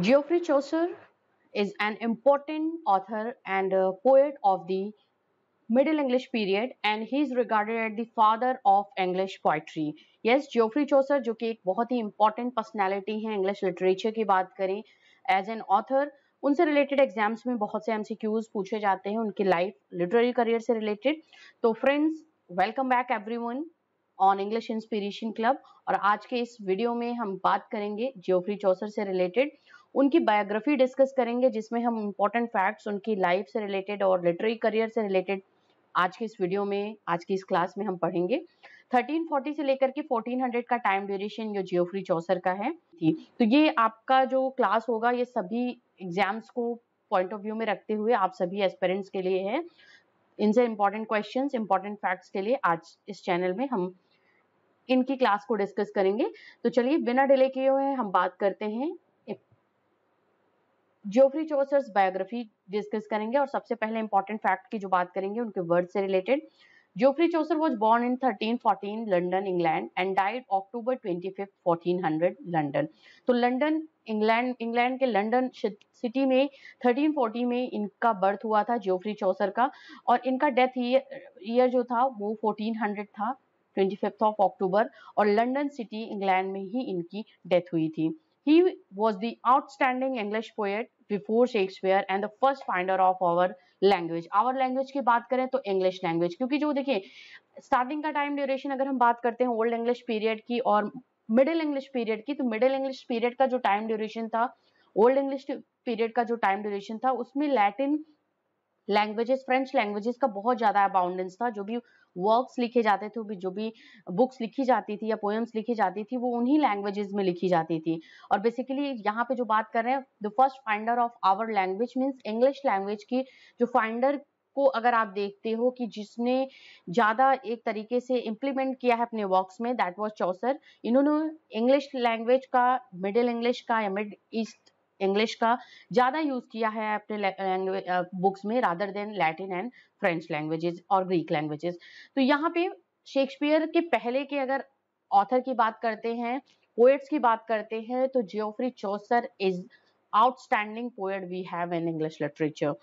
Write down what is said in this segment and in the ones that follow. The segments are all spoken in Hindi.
Geoffrey Chaucer is an important author and a poet of the Middle English period and he is regarded as the father of English poetry. Yes, Geoffrey Chaucer जो कि एक बहुत ही important personality है English literature की बात करें as an author उनसे रिलेटेड एग्जाम्स में बहुत से एमसीक्यूज पूछे जाते हैं उनकी लाइफ लिटरेरी करियर से रिलेटेड तो friends welcome back everyone on English inspiration club और आज के इस वीडियो में हम बात करेंगे जियोफ्री चौसर से रिलेटेड उनकी बायोग्राफी डिस्कस करेंगे जिसमें हम इम्पोर्टेंट फैक्ट्स उनकी लाइफ से रिलेटेड और लिटरेरी करियर से रिलेटेड आज की इस वीडियो में आज की इस क्लास में हम पढ़ेंगे 1340 से लेकर के 1400 का टाइम ड्यूरेशन जो जियोफ्री चौसर का है थी तो ये आपका जो क्लास होगा ये सभी एग्जाम्स को पॉइंट ऑफ व्यू में रखते हुए आप सभी एस्पेरेंट्स के लिए है इनसे इम्पोर्टेंट क्वेश्चन इम्पोर्टेंट फैक्ट्स के लिए आज इस चैनल में हम इनकी क्लास को डिस्कस करेंगे तो चलिए बिना डिले किए हुए हम बात करते हैं ज्योफ्री चौसर्स बायोग्राफी डिस्कस करेंगे और सबसे पहले इंपॉर्टेंट फैक्ट की जो बात करेंगे उनके वर्ड से related Geoffrey Chaucer was born in 1314 London England and died October 25 1400 London तो लंडन इंग्लैंड इंग्लैंड के लंडन सिटी में 1340 में इनका बर्थ हुआ था ज्योफ्री चौसर का और इनका डेथ ईयर जो था वो 1400 था फिफ्थ ऑफ अक्टूबर और लंडन सिटी इंग्लैंड में ही इनकी डेथ हुई थी He was the outstanding English poet before Shakespeare and the first finder of our language our language की बात करें तो इंग्लिश लैंग्वेज क्योंकि जो देखिए स्टार्टिंग का टाइम ड्यूरेशन अगर हम बात करते हैं ओल्ड इंग्लिश पीरियड की और मिडिल इंग्लिश पीरियड की तो मिडिल इंग्लिश पीरियड का जो टाइम ड्यूरेशन था ओल्ड इंग्लिश पीरियड का जो टाइम ड्यूरेशन था उसमें लैटिन लैंग्वेजेस फ्रेंच लैंग्वेजेस का बहुत ज़्यादा अबाउंडेंस था जो कि वर्क्स लिखे जाते थे भी जो भी बुक्स लिखी जाती थी या पोएम्स लिखी जाती थी वो उन्हीं लैंग्वेजेस में लिखी जाती थी और बेसिकली यहाँ पे जो बात कर रहे हैं the first finder of our language means English language की जो फाइंडर को अगर आप देखते हो कि जिसने ज़्यादा एक तरीके से इम्प्लीमेंट किया है अपने वर्क्स में दैट वाज चौसर इन्होंने इंग्लिश लैंग्वेज का मिडिल इंग्लिश का या मिड ईस्ट इंग्लिश का ज़्यादा यूज़ किया है अपने बुक्स में rather than Latin and French languages और ग्रीक लैंग्वेजेस तो यहाँ पे शेक्सपियर के पहले के अगर ऑथर की बात करते हैं पोएट्स की बात करते हैं तो Geoffrey Chaucer is outstanding poet we have in English literature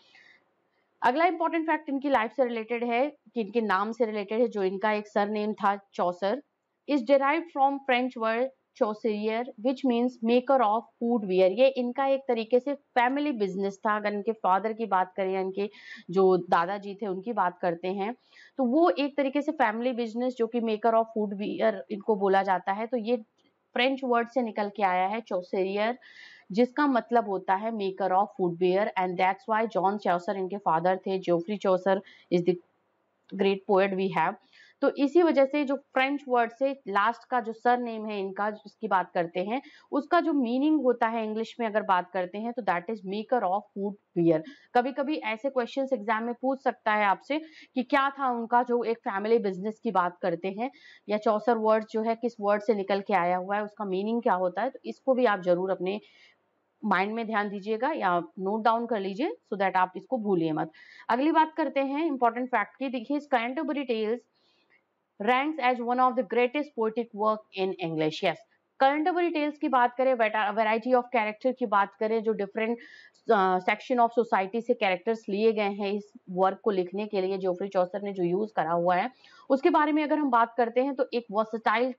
अगला इंपॉर्टेंट फैक्ट इनकी लाइफ से रिलेटेड है कि इनके नाम से रिलेटेड है जो इनका एक सर नेम था Chaucer is derive from French word chaucier which means maker of footwear ये इनका एक तरीके से फैमिली बिजनेस था अगर इनके फादर की बात करें इनके जो दादाजी थे उनकी बात करते हैं तो वो एक तरीके से फैमिली बिजनेस जो कि मेकर ऑफ फूड वेयर इनको बोला जाता है तो ये फ्रेंच वर्ड से निकल के आया है चौसेरियर जिसका मतलब होता है maker of footwear and that's why John Chaucer इनके फादर थे Geoffrey Chaucer is the great poet we have तो इसी वजह से जो फ्रेंच वर्ड से लास्ट का जो सर नेम है इनका उसकी बात करते हैं उसका जो मीनिंग होता है इंग्लिश में अगर बात करते हैं तो that is maker of footwear कभी कभी ऐसे क्वेश्चन एग्जाम में पूछ सकता है आपसे कि क्या था उनका जो एक फैमिली बिजनेस की बात करते हैं या चौसर वर्ड जो है किस वर्ड से निकल के आया हुआ है उसका मीनिंग क्या होता है तो इसको भी आप जरूर अपने माइंड में ध्यान दीजिएगा या नोट डाउन कर लीजिए सो so दैट आप इसको भूलिए मत अगली बात करते हैं इंपॉर्टेंट फैक्ट की देखिए Canterbury Tales ranks as one of the greatest poetic work in English yes contemporary tales की बात करें वेराइटी ऑफ कैरेक्टर की बात करें जो डिफरेंट सेक्शन ऑफ सोसाइटी से कैरेक्टर्स लिए गए हैं इस वर्क को लिखने के लिए जोफ्री चौसर ने जो यूज़ करा हुआ है उसके बारे में अगर हम बात करते हैं तो एक वर्सटाइल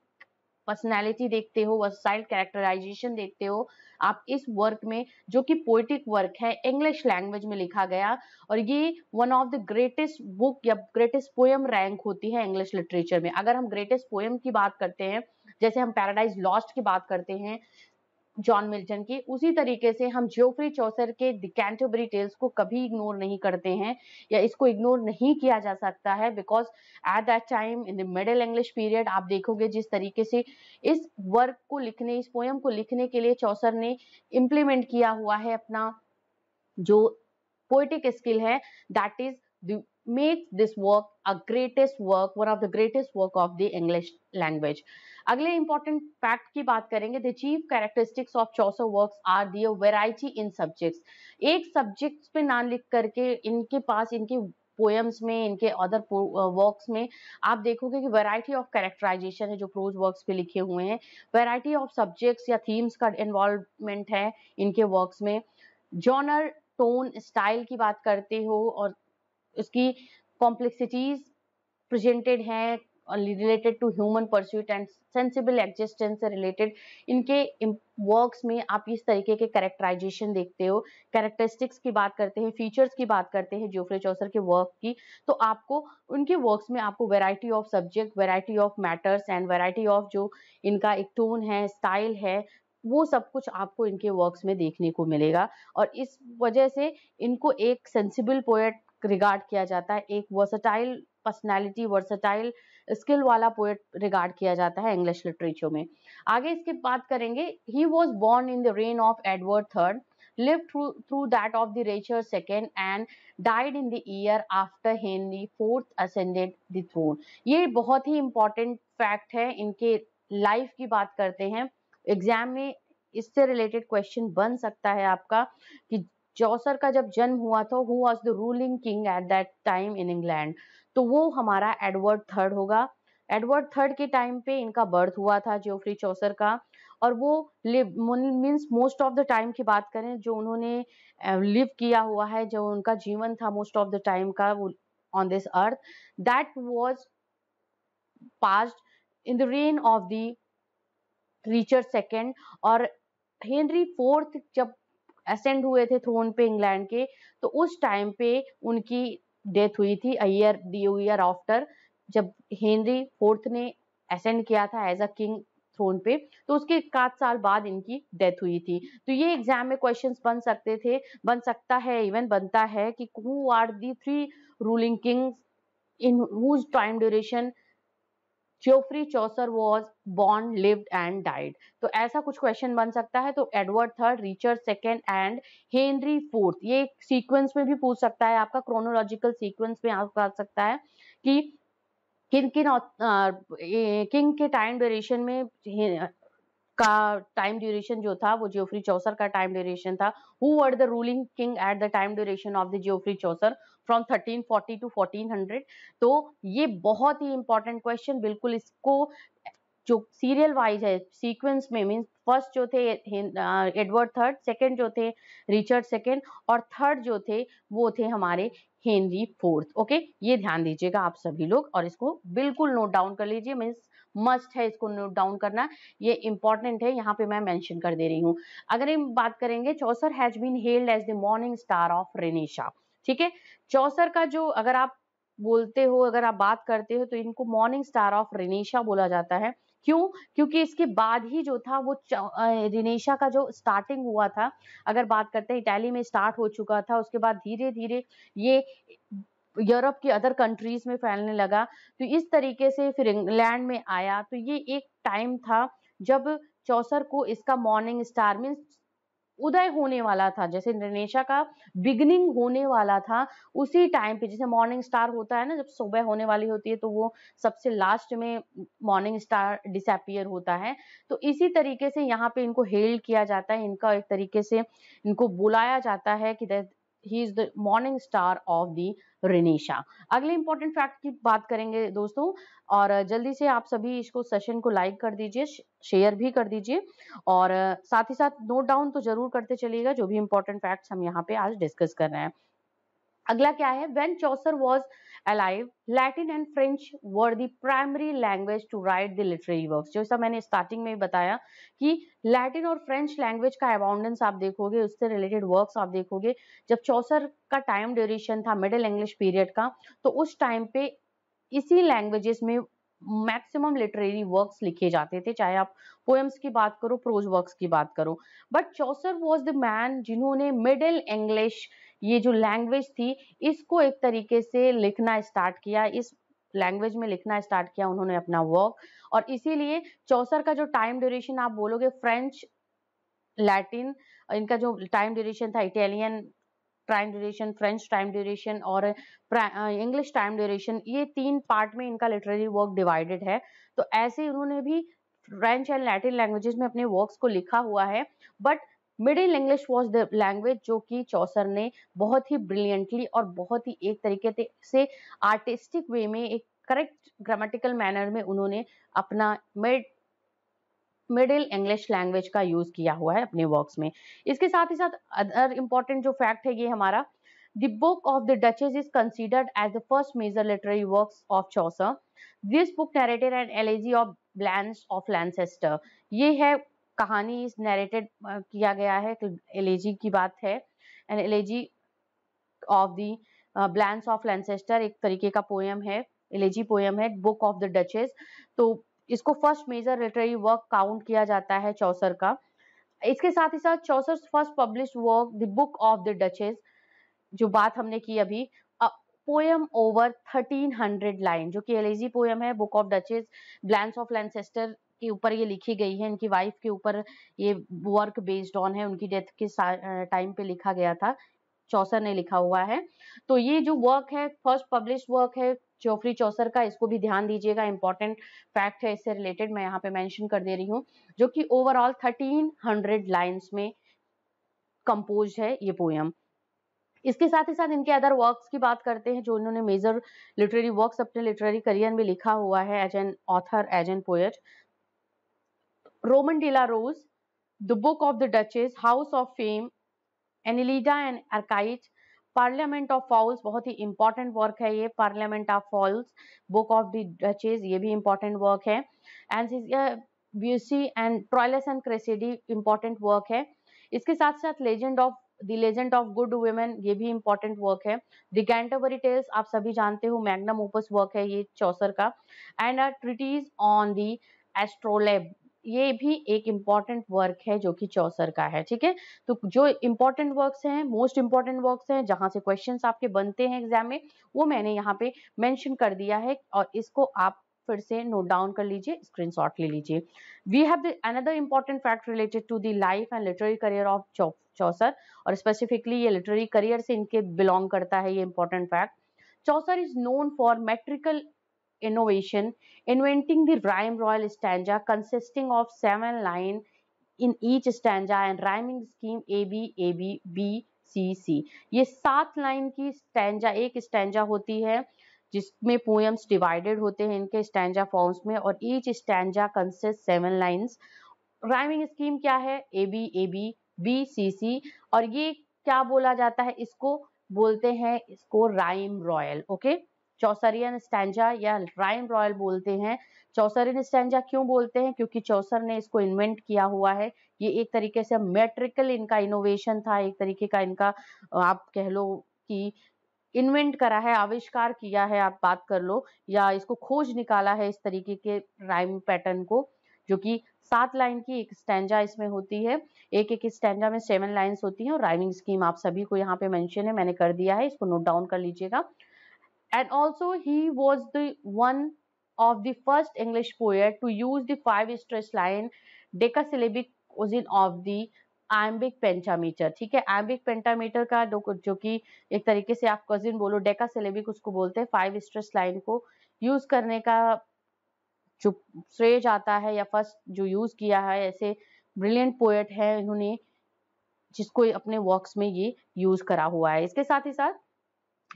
पर्सनैलिटी देखते हो वर्साइल कैरेक्टराइजेशन देखते हो आप इस वर्क में जो कि पोइटिक वर्क है इंग्लिश लैंग्वेज में लिखा गया और ये one of the greatest book या ग्रेटेस्ट पोएम रैंक होती है इंग्लिश लिटरेचर में अगर हम ग्रेटेस्ट पोएम की बात करते हैं जैसे हम पैराडाइज लॉस्ट की बात करते हैं जॉन मिल्टन के उसी तरीके से हम जियोफ्री चौसर के द टेल्स को कभी इग्नोर नहीं करते हैं या इसको इग्नोर नहीं किया जा सकता है because at that time in the middle English period आप देखोगे जिस तरीके से इस वर्क को लिखने इस पोयम को लिखने के लिए चौसर ने इम्प्लीमेंट किया हुआ है अपना जो पोइटिक स्किल है that is makes this work a greatest work one of the greatest work of the english language agle important fact ki baat karenge the chief characteristics of Chaucer works are the variety in subjects ek subjects पे नाम लिख करके inke paas inke पोएम्स में इनके अदर वर्क्स में आप देखोगे कि वैरायटी ऑफ कैरेक्टराइजेशन है जो प्रोज वर्क्स पे लिखे हुए हैं वैरायटी ऑफ सब्जेक्ट्स या थीम्स का इन्वॉल्वमेंट है इनके वर्क्स में जॉनर टोन स्टाइल की बात करते हो और उसकी कॉम्प्लेक्सिटीज प्रेजेंटेड हैं related to human pursuit and sensible existence से रिलेटेड इनके वर्क्स में आप इस तरीके के कैरेक्टराइजेशन देखते हो कैरेक्टरिस्टिक्स की बात करते हैं फीचर्स की बात करते हैं जोफ्रे चौसर के वर्क की तो आपको उनके वर्क्स में आपको variety of subject variety of matters and variety of जो इनका एक टोन है स्टाइल है वो सब कुछ आपको इनके वर्क्स में देखने को मिलेगा और इस वजह से इनको एक सेंसिबल पोएट रिगार्ड किया जाता है एक वर्सटाइल पर्सनैलिटी वर्सटाइल स्किल वाला पोएट रिगार्ड किया जाता है इंग्लिश लिटरेचर में आगे इसकी बात करेंगे he was born in the reign of Edward third lived through, through that of the Richard II and died in the year after Henry IV ascended the throne. ये बहुत ही important fact है इनके लाइफ की बात करते हैं एग्जाम में इससे रिलेटेड क्वेश्चन बन सकता है आपका कि चौसर का जब जन्म हुआ था who was the ruling king at that time in England तो वो हमारा एडवर्ड थर्ड होगा एडवर्ड थर्ड के टाइम पे इनका बर्थ हुआ था जोफ्री चौसर का और वो live means most of the time की बात करें जो उन्होंने लिव किया हुआ है जो उनका जीवन था मोस्ट ऑफ द टाइम का on this earth that was passed in the reign of the Richard second और हेनरी फोर्थ जब असेंड हुए थे थ्रोन पे इंग्लैंड के तो उस टाइम पे उनकी डेथ हुई थी अयर दर आफ्टर जब हेनरी फोर्थ ने असेंड किया था एज अ किंग थ्रोन पे तो उसके सात साल बाद इनकी डेथ हुई थी तो ये एग्जाम में क्वेश्चंस बन सकते थे बन सकता है इवन बनता है कि who are the three ruling kings in whose time duration Geoffrey Chaucer was born lived and died तो ऐसा कुछ क्वेश्चन बन सकता है तो Edward third Richard second and Henry fourth ये सीक्वेंस में भी पूछ सकता है आपका क्रोनोलॉजिकल सीक्वेंस में आ सकता है कि किन किन किंग के टाइम ड्यूरेशन में का टाइम ड्यूरेशन जो था वो जियोफ्री चौसर का टाइम ड्यूरेशन था who were the ruling king at the time duration of the Geoffrey Chaucer from 1340 to 1400 तो ये बहुत ही इंपॉर्टेंट क्वेश्चन बिल्कुल इसको जो सीरियल वाइज है सीक्वेंस में मीन्स फर्स्ट जो थे एडवर्ड थर्ड सेकंड जो थे रिचर्ड सेकंड और थर्ड जो थे वो थे हमारे हेनरी फोर्थ ओके ये ध्यान दीजिएगा आप सभी लोग और इसको बिल्कुल नोट डाउन कर लीजिए मीन्स मस्ट है इसको नोट डाउन करना ये इंपॉर्टेंट है यहाँ पे मैं मेंशन कर दे रही हूँ अगर हम बात करेंगे Chaucer has been held as the morning star of Renaissance ठीक है चौसर का जो अगर आप बोलते हो अगर आप बात करते हो तो इनको मॉर्निंग स्टार ऑफ रेनेशा बोला जाता है क्यों क्योंकि इसके बाद ही जो था वो रिनेशा का जो स्टार्टिंग हुआ था अगर बात करते हैं इटाली में स्टार्ट हो चुका था उसके बाद धीरे धीरे ये यूरोप की अदर कंट्रीज में फैलने लगा तो इस तरीके से फिर इंग्लैंड में आया तो ये एक टाइम था जब चौसर को इसका मॉर्निंग स्टार मीन्स उदय होने वाला था जैसे इंडोनेशिया का बिगनिंग होने वाला था उसी टाइम पे जैसे मॉर्निंग स्टार होता है ना जब सुबह होने वाली होती है तो वो सबसे लास्ट में मॉर्निंग स्टार डिसअपियर होता है तो इसी तरीके से यहाँ पे इनको हेल किया जाता है इनका एक तरीके से इनको बुलाया जाता है कि he is the morning star of the Renaissance अगले इंपॉर्टेंट फैक्ट की बात करेंगे दोस्तों और जल्दी से आप सभी इसको सेशन को लाइक कर दीजिए शेयर भी कर दीजिए और साथ ही साथ नोट डाउन तो जरूर करते चलिएगा जो भी इंपॉर्टेंट फैक्ट हम यहाँ पे आज डिस्कस कर रहे हैं अगला क्या है when Chaucer was alive Latin and French were the primary language to write the literary work जैसा मैंने स्टार्टिंग में बताया कि लैटिन और फ्रेंच लैंग्वेज का अबाउंडेंस आप देखोगे उससे रिलेटेड वर्क्स आप देखोगे जब चौसर का टाइम ड्यूरेशन था मिडिल इंग्लिश पीरियड का तो उस टाइम पे इसी लैंग्वेजेस में मैक्सिमम लिटरेरी वर्क्स लिखे जाते थे चाहे आप पोएम्स की बात करो प्रोज वर्क्स की बात करो but Chaucer was the man जिन्होंने मिडिल इंग्लिश ये जो लैंग्वेज थी इसको एक तरीके से लिखना स्टार्ट किया इस लैंग्वेज में लिखना स्टार्ट किया उन्होंने अपना वर्क और इसीलिए चौसर का जो टाइम ड्यूरेशन आप बोलोगे फ्रेंच लैटिन इनका जो टाइम ड्यूरेशन था Italian time duration French time duration और इंग्लिश टाइम ड्यूरेशन ये तीन पार्ट में इनका लिटरेरी वर्क डिवाइडेड है तो ऐसे उन्होंने भी फ्रेंच एंड लैटिन लैंग्वेजेस में अपने वर्क्स को लिखा हुआ है but middle English was the language जो कि चौसर ने बहुत ही ब्रिलियंटली और बहुत ही एक तरीके से आर्टिस्टिक वे में एक करेक्ट ग्रामेटिकल मैनर में उन्होंने अपना मिड मिडिल इंग्लिश लैंग्वेज का यूज़ किया हुआ है अपने वर्क्स में इसके साथ ही साथ अदर इंपॉर्टेंट जो फैक्ट है ये हमारा the book of the Duchess is considered as the first major literary work of Chaucer this book narrated and elegy of Blanche of Lancaster ये है कहानी इस नरेटेड किया गया है एलेजी की बात है and elegy of the Blanche of Lancaster एक तरीके का पोएम है एलेजी पोएम है बुक ऑफ द डचेस तो इसको first major literary work count किया जाता है चौसर का इसके साथ ही साथ Chaucer first publish work the book of the Duchess जो बात हमने की अभी पोएम ओवर 1300 लाइन जो कि एलेजी पोएम है book of Duchess Blanche of Lancaster के ऊपर ये लिखी गई है इनकी वाइफ के ऊपर ये वर्क बेस्ड ऑन है उनकी डेथ के टाइम पे लिखा गया था चौसर ने लिखा हुआ है तो ये जो वर्क है फर्स्ट पब्लिश वर्क है चौफरी चौसर का इसको भी ध्यान दीजिएगा इंपॉर्टेंट फैक्ट है इससे रिलेटेड मैं यहाँ पे मैंशन कर दे रही हूँ जो कि ओवरऑल 1300 लाइंस में कंपोज है ये पोयम इसके साथ ही साथ इनके अदर वर्क्स की बात करते हैं जो इन्होंने मेजर लिटरेरी वर्क्स अपने लिटरेरी करियर में लिखा हुआ है as an author as an poet Roman de la Rose, The Book of the Duchess, House of Fame, Annelida and Archite, Parliament of Fowls बहुत ही important work है ये Parliament of Fowls, Book of the Duchess ये भी important work है and Boece and Troilus and Criseyde important work है इसके साथ साथ legend of the legend of good women ये भी इंपॉर्टेंट वर्क है द कैंटरबरी टेल्स आप सभी जानते हो मैग्नम ओपस वर्क है ये चौसर का and a treatise on the astrolabe ये भी एक इम्पॉर्टेंट वर्क है जो कि चौसर का है ठीक है तो जो इम्पॉर्टेंट वर्क्स हैं मोस्ट इम्पॉर्टेंट वर्क्स हैं जहां से क्वेश्चन आपके बनते हैं एग्जाम में वो मैंने यहाँ पे मैंशन कर दिया है और इसको आप फिर से नोट डाउन कर लीजिए स्क्रीनशॉट ले लीजिए we have another important fact related to the life and literary career of Chaucer और स्पेसिफिकली ये लिटरेरी करियर से इनके बिलोंग करता है ये important fact Chaucer is known for metrical innovation, inventing the rhyme royal stanza consisting of seven line in each stanza and rhyming scheme A B A B B c C ये सात लाइन की स्टैंजा एक स्टैंजा होती है जिसमें पोएम्स डिवाइडेड होते हैं इनके स्टैंजा फॉर्म्स में और each stanza consist seven lines rhyming scheme क्या है A B A B B C C और ये क्या बोला जाता है इसको बोलते हैं इसको rhyme royal okay okay? Chaucerian stanza या राइम रॉयल बोलते हैं चौसरियन स्टैंजा क्यों बोलते हैं क्योंकि चौसर ने इसको इन्वेंट किया हुआ है ये एक तरीके से मेट्रिकल इनका इनोवेशन था एक तरीके का इनका आप कह लो कि इन्वेंट करा है आविष्कार किया है आप बात कर लो या इसको खोज निकाला है इस तरीके के राइम पैटर्न को जो कि सात लाइन की एक स्टैंडा इसमें होती है एक एक स्टैंडा में सेवन लाइन होती हैं और राइमिंग स्कीम आप सभी को यहाँ पे मेंशन है मैंने कर दिया है इसको नोट डाउन कर लीजिएगा and also he was the one of the first English poet to use the five stress line decasyllabic cousin of the iambic pentameter ठीक है आम्बिक पेंटामीटर का जो कि एक तरीके से आप कजिन बोलो डेका सेलेबिक उसको बोलते हैं फाइव स्ट्रेस लाइन को यूज करने का जो श्रेय जाता है या फर्स्ट जो यूज किया है ऐसे ब्रिलियंट पोएट है इन्होंने जिसको अपने वर्क्स में ये यूज करा हुआ है इसके साथ ही साथ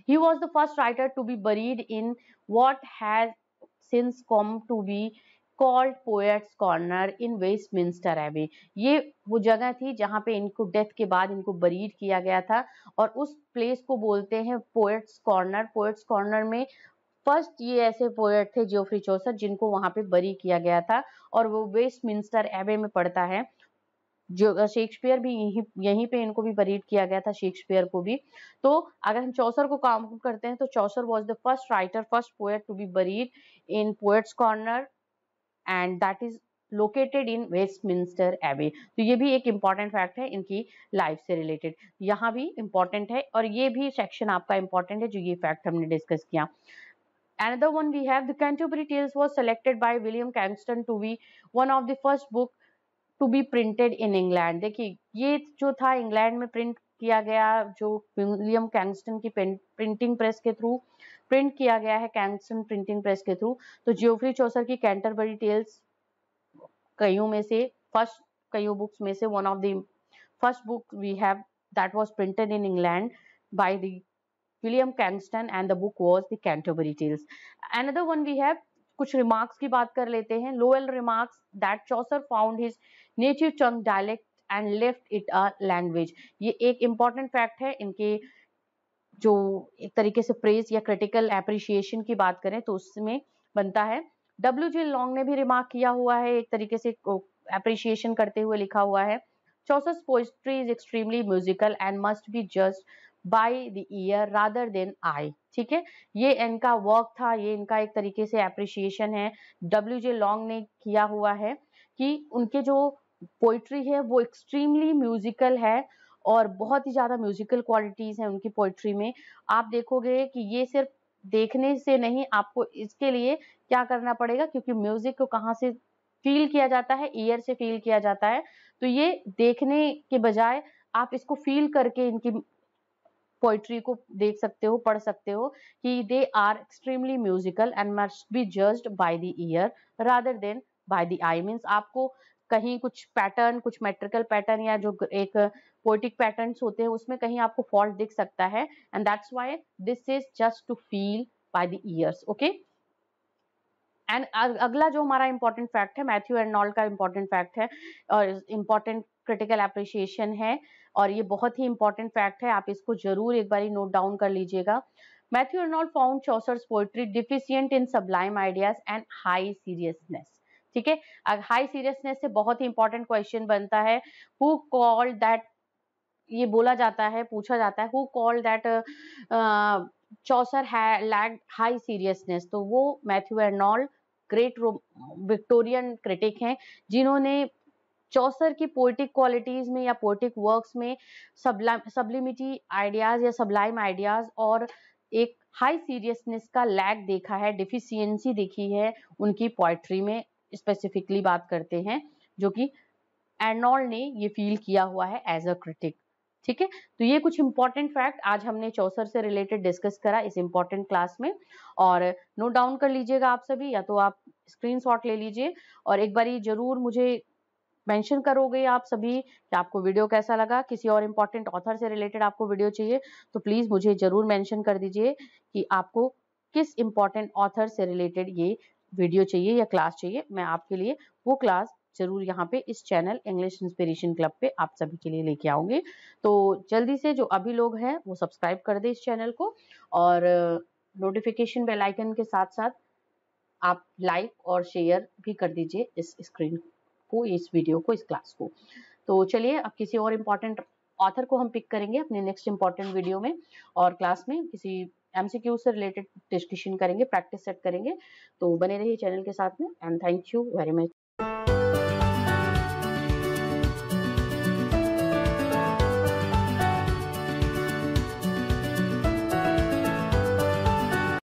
He was the first writer to be buried in what has since come to be called poets corner in Westminster abbey ये वो जगह थी जहाँ पे इनको डेथ के बाद इनको बरीड किया गया था और उस प्लेस को बोलते हैं poets कॉर्नर पोएट्स कॉर्नर में फर्स्ट ये ऐसे पोएट थे जोफ्री चौसर जिनको वहां पे बरी किया गया था और वो वेस्टमिंस्टर एबे में पड़ता है जो शेक्सपियर भी यही यहीं पे इनको भी बरीड किया गया था शेक्सपियर को भी तो अगर हम चौसर को काम करते हैं तो Chaucer was the first writer first poet to be buried in poets corner and that is located in Westminster abbey तो ये भी एक इम्पॉर्टेंट फैक्ट है इनकी लाइफ से रिलेटेड यहाँ भी इम्पॉर्टेंट है और ये भी सेक्शन आपका इम्पॉर्टेंट है जो ये फैक्ट हमने डिस्कस किया Another one we have the Canterbury Tales was selected by William Cangston to be one of the first book to be printed in England देखिए ये जो था इंग्लैंड में प्रिंट किया गया जो विलियम कैंगस्टन की प्रिंटिंग प्रेस के थ्रू प्रिंट किया गया है कैंगस्टन प्रिंटिंग प्रेस के थ्रू तो जियोफ्री चौसर की कैंटरबरी टेल्स कईयों में से फर्स्ट कईयों बुक्स में से one of the first book we have that was printed in England by the William Caxton and the book was the Canterbury tales another one we have कुछ रिमार्क्स की बात कर लेते हैं Lowell remarks that Chaucer found his native tongue dialect and left it a language ये एक इंपॉर्टेंट फैक्ट है इनके जो एक तरीके से प्रेज या क्रिटिकल एप्रिशिएशन की बात करें तो उसमें बनता है डब्ल्यू जी लॉन्ग ने भी रिमार्क किया हुआ है एक तरीके से एप्रिशिएशन करते हुए लिखा हुआ है Chaucer's poetry is extremely musical and must be judged by the ear rather than eye ठीक है ये इनका वर्क था ये इनका एक तरीके से अप्रिशिएशन है डब्ल्यू जे लॉन्ग ने किया हुआ है कि उनके जो पोइट्री है वो एक्सट्रीमली म्यूजिकल है और बहुत ही ज़्यादा म्यूजिकल क्वालिटीज़ हैं उनकी पोइट्री में आप देखोगे कि ये सिर्फ देखने से नहीं आपको इसके लिए क्या करना पड़ेगा क्योंकि म्यूजिक को कहाँ से फील किया जाता है ईयर से फील किया जाता है तो ये देखने के बजाय आप इसको फील करके इनकी पोइट्री को देख सकते हो पढ़ सकते हो कि they are extremely musical and must be judged by the ear rather than by the eye means आपको कहीं कुछ पैटर्न कुछ मेट्रिकल पैटर्न या जो एक पोइटिक पैटर्न होते हैं उसमें कहीं आपको फॉल्ट दिख सकता है and that's why this is just to feel by the ears okay and अगला जो हमारा इंपॉर्टेंट फैक्ट है मैथ्यू एंड नॉल का इंपॉर्टेंट फैक्ट है और इम्पोर्टेंट क्रिटिकल अप्रिशिएशन है और ये बहुत ही इंपॉर्टेंट फैक्ट है आप इसको जरूर एक बार नोट डाउन कर लीजिएगा Matthew Arnold found Chaucer's poetry deficient in sublime ideas and high seriousness ठीक है हाई सीरियसनेस से बहुत ही इंपॉर्टेंट क्वेश्चन बनता है हु कॉल दैट ये बोला जाता है पूछा जाता है हु कॉल दैट चौसर है लैग हाई सीरियसनेस तो वो Matthew Arnold great Victorian critic हैं जिन्होंने चौसर की पोइटिक क्वालिटीज़ में या पोइटिक वर्क्स में सबला सब्लिमिटी आइडियाज़ या सबलाइम आइडियाज़ और एक हाई सीरियसनेस का लैग देखा है डिफिशियंसी देखी है उनकी पोइट्री में स्पेसिफिकली बात करते हैं जो कि एनॉल ने ये फील किया हुआ है एज अ क्रिटिक ठीक है तो ये कुछ इंपॉर्टेंट फैक्ट आज हमने चौसर से रिलेटेड डिस्कस करा इस इंपॉर्टेंट क्लास में और नोट डाउन कर लीजिएगा आप सभी या तो आप स्क्रीनशॉट ले लीजिए और एक बारी जरूर मुझे मेंशन करोगे आप सभी कि आपको वीडियो कैसा लगा किसी और इम्पोर्टेंट ऑथर से रिलेटेड आपको वीडियो चाहिए तो प्लीज़ मुझे ज़रूर मेंशन कर दीजिए कि आपको किस इम्पोर्टेंट ऑथर से रिलेटेड ये वीडियो चाहिए या क्लास चाहिए मैं आपके लिए वो क्लास जरूर यहाँ पे इस चैनल इंग्लिश इंस्पिरेशन क्लब पे आप सभी के लिए लेके आऊंगी तो जल्दी से जो अभी लोग हैं वो सब्सक्राइब कर दे इस चैनल को और नोटिफिकेशन बेल आइकन के साथ साथ आप लाइक और शेयर भी कर दीजिए इस स्क्रीन आपको इस वीडियो को इस क्लास को तो चलिए अब किसी और इम्पोर्टेंट ऑथर को हम पिक करेंगे अपने नेक्स्ट इम्पोर्टेंट वीडियो में और क्लास में किसी एमसीक्यू से रिलेटेड डिस्कशन करेंगे प्रैक्टिस सेट करेंगे तो बने रहिए चैनल के साथ में and thank you very much